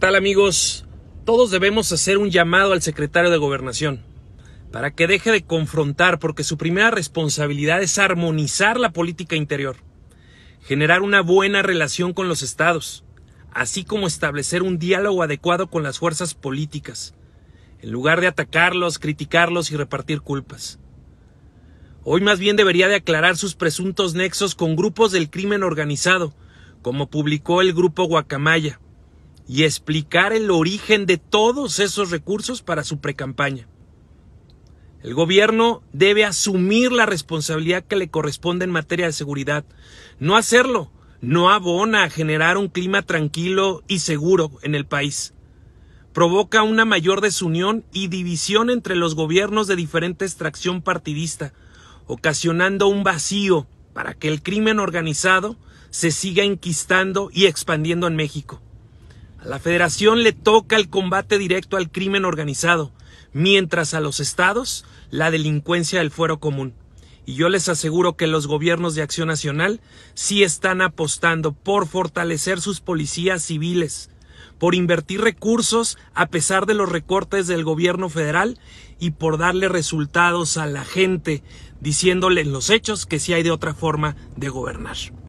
tal amigos? Todos debemos hacer un llamado al secretario de gobernación para que deje de confrontar porque su primera responsabilidad es armonizar la política interior, generar una buena relación con los estados, así como establecer un diálogo adecuado con las fuerzas políticas, en lugar de atacarlos, criticarlos y repartir culpas. Hoy más bien debería de aclarar sus presuntos nexos con grupos del crimen organizado, como publicó el grupo Guacamaya, y explicar el origen de todos esos recursos para su precampaña. El gobierno debe asumir la responsabilidad que le corresponde en materia de seguridad. No hacerlo no abona a generar un clima tranquilo y seguro en el país. Provoca una mayor desunión y división entre los gobiernos de diferente extracción partidista, ocasionando un vacío para que el crimen organizado se siga inquistando y expandiendo en México. A la federación le toca el combate directo al crimen organizado, mientras a los estados la delincuencia del fuero común. Y yo les aseguro que los gobiernos de Acción Nacional sí están apostando por fortalecer sus policías civiles, por invertir recursos a pesar de los recortes del gobierno federal y por darle resultados a la gente, diciéndole los hechos que sí hay de otra forma de gobernar.